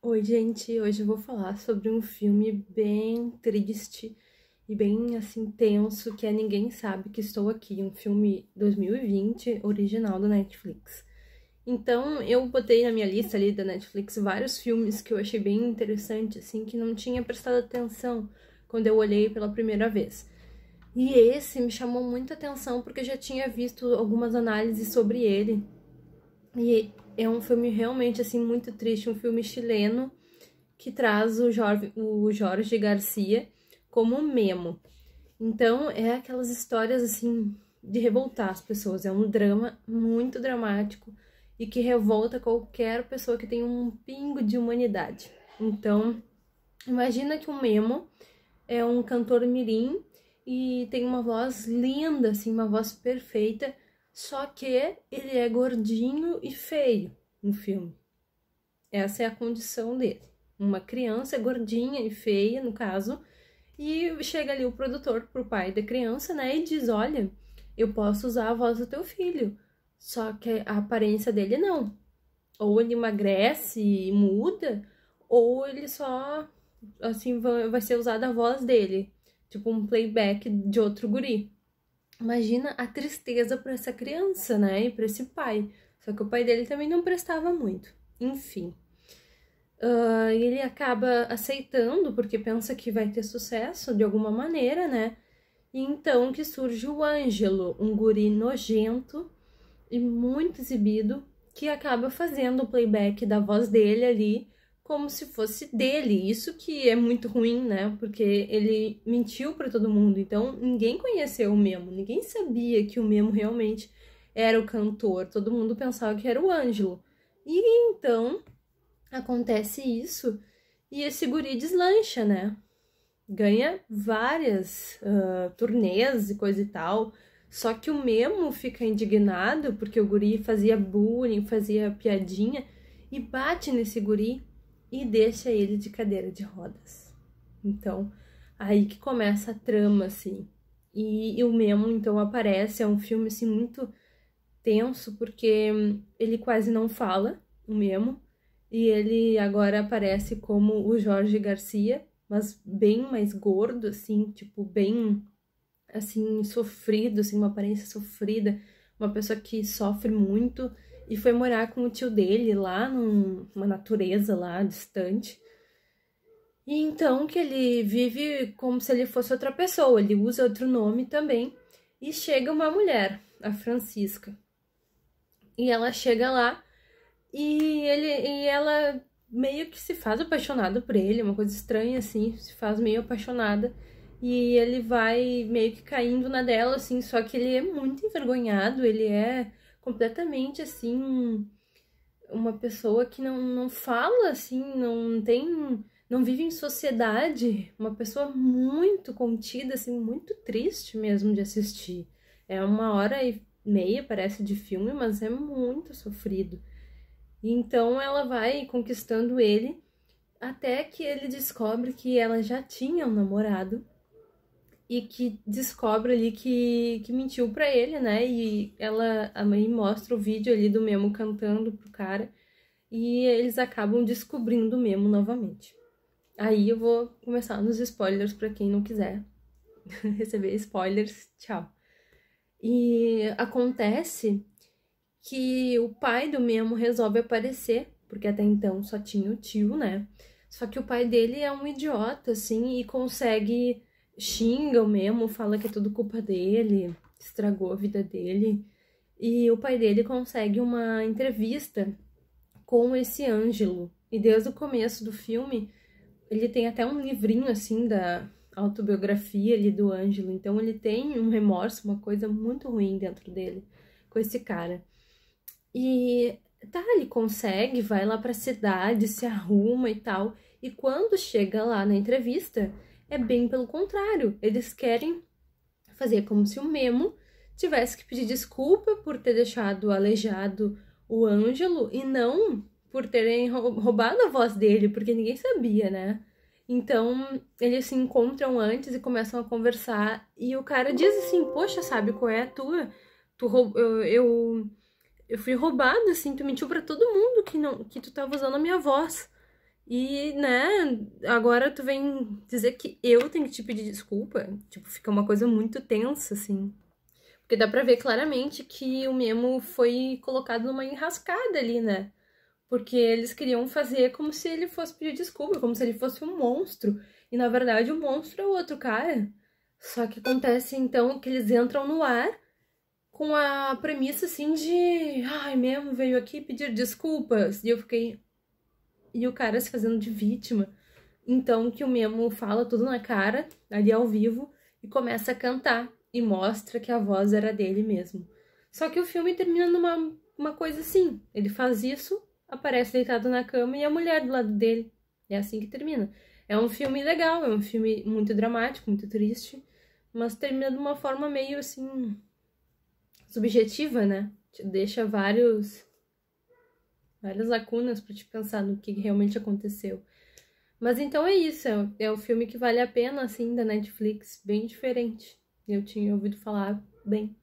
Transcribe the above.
Oi, gente! Hoje eu vou falar sobre um filme bem triste e bem assim tenso que é Ninguém Sabe Que Estou Aqui, um filme 2020 original da Netflix. Então, eu botei na minha lista ali da Netflix vários filmes que eu achei bem interessante, assim, que não tinha prestado atenção quando eu olhei pela primeira vez. E esse me chamou muita atenção porque eu já tinha visto algumas análises sobre ele. E é um filme realmente, assim, muito triste, um filme chileno que traz o Jorge, o Jorge Garcia como Memo. Então, é aquelas histórias, assim, de revoltar as pessoas. É um drama muito dramático e que revolta qualquer pessoa que tem um pingo de humanidade. Então, imagina que o Memo é um cantor mirim e tem uma voz linda, assim, uma voz perfeita, só que ele é gordinho e feio no filme. Essa é a condição dele. Uma criança é gordinha e feia, no caso, e chega ali o produtor pro pai da criança, né, e diz: "Olha, eu posso usar a voz do teu filho". Só que a aparência dele não. Ou ele emagrece e muda, ou ele só assim vai ser usada a voz dele, tipo um playback de outro guri. Imagina a tristeza para essa criança, né? E para esse pai. Só que o pai dele também não prestava muito. Enfim. Uh, ele acaba aceitando porque pensa que vai ter sucesso de alguma maneira, né? E então que surge o Ângelo, um guri nojento e muito exibido, que acaba fazendo o playback da voz dele ali como se fosse dele. Isso que é muito ruim, né? Porque ele mentiu para todo mundo. Então ninguém conheceu o Memo, ninguém sabia que o Memo realmente era o cantor. Todo mundo pensava que era o Ângelo. E então acontece isso e esse guri deslancha, né? Ganha várias uh, turnês e coisa e tal. Só que o Memo fica indignado porque o guri fazia bullying, fazia piadinha e bate nesse guri e deixa ele de cadeira de rodas. Então, aí que começa a trama, assim. E, e o Memo, então, aparece, é um filme, assim, muito tenso, porque ele quase não fala, o Memo, e ele agora aparece como o Jorge Garcia, mas bem mais gordo, assim, tipo, bem, assim, sofrido, assim, uma aparência sofrida, uma pessoa que sofre muito, e foi morar com o tio dele lá numa natureza lá distante. E então que ele vive como se ele fosse outra pessoa, ele usa outro nome também. E chega uma mulher, a Francisca. E ela chega lá e ele e ela meio que se faz apaixonada por ele, uma coisa estranha assim, se faz meio apaixonada. E ele vai meio que caindo na dela, assim, só que ele é muito envergonhado, ele é completamente assim uma pessoa que não, não fala assim, não tem, não vive em sociedade, uma pessoa muito contida assim, muito triste mesmo de assistir. É uma hora e meia parece de filme, mas é muito sofrido. Então ela vai conquistando ele até que ele descobre que ela já tinha um namorado e que descobre ali que, que mentiu para ele, né? E ela, a mãe mostra o vídeo ali do Memo cantando pro cara e eles acabam descobrindo o Memo novamente. Aí eu vou começar nos spoilers para quem não quiser receber spoilers, tchau. E acontece que o pai do Memo resolve aparecer, porque até então só tinha o tio, né? Só que o pai dele é um idiota, assim, e consegue xingam mesmo, fala que é tudo culpa dele, estragou a vida dele. E o pai dele consegue uma entrevista com esse Ângelo. E desde o começo do filme, ele tem até um livrinho assim da autobiografia ali do Ângelo. Então ele tem um remorso, uma coisa muito ruim dentro dele com esse cara. E tá, ele consegue, vai lá pra cidade, se arruma e tal. E quando chega lá na entrevista, é bem pelo contrário, eles querem fazer como se o Memo tivesse que pedir desculpa por ter deixado aleijado o Ângelo e não por terem roubado a voz dele, porque ninguém sabia, né? Então, eles se encontram antes e começam a conversar. E o cara diz assim: Poxa, sabe qual é a tua? Tu eu, eu, eu fui roubado, assim, tu mentiu para todo mundo que, não, que tu tava usando a minha voz. E, né, agora tu vem dizer que eu tenho que te pedir desculpa. Tipo, fica uma coisa muito tensa, assim. Porque dá pra ver claramente que o Memo foi colocado numa enrascada ali, né? Porque eles queriam fazer como se ele fosse pedir desculpa, como se ele fosse um monstro. E na verdade o monstro é o outro cara. Só que acontece então que eles entram no ar com a premissa assim de ai mesmo veio aqui pedir desculpas. E eu fiquei, e o cara se fazendo de vítima. Então que o Memo fala tudo na cara, ali ao vivo, e começa a cantar e mostra que a voz era dele mesmo. Só que o filme termina numa uma coisa assim. Ele faz isso, aparece deitado na cama e a mulher do lado dele. É assim que termina. É um filme legal, é um filme muito dramático, muito triste, mas termina de uma forma meio assim subjetiva, né? deixa vários várias lacunas para te pensar no que realmente aconteceu. Mas então é isso, é, é o filme que vale a pena, assim, da Netflix, bem diferente. Eu tinha ouvido falar bem.